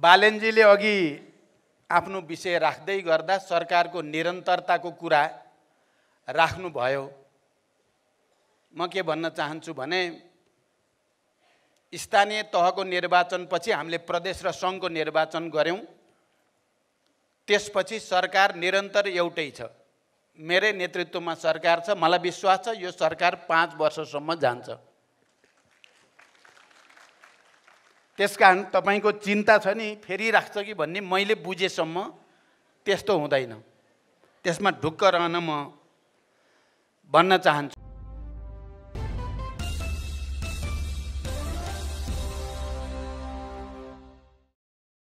बालेनजीले अघि आफ्नो विषय राख्दै गर्दा सरकारको निरन्तरताको कुरा राख्नुभयो म के भन्न चाहन्छु भने स्थानीय तहको निर्वाचनपछि हामीले प्रदेश र सङ्घको निर्वाचन गऱ्यौँ त्यसपछि सरकार निरन्तर एउटै छ मेरै नेतृत्वमा सरकार छ मलाई विश्वास छ यो सरकार पाँच वर्षसम्म जान्छ त्यस कारण तपाईँको चिन्ता छ नि फेरि राख्छ कि भन्ने मैले बुझेसम्म त्यस्तो हुँदैन त्यसमा ढुक्क रहन म भन्न चाहन्छु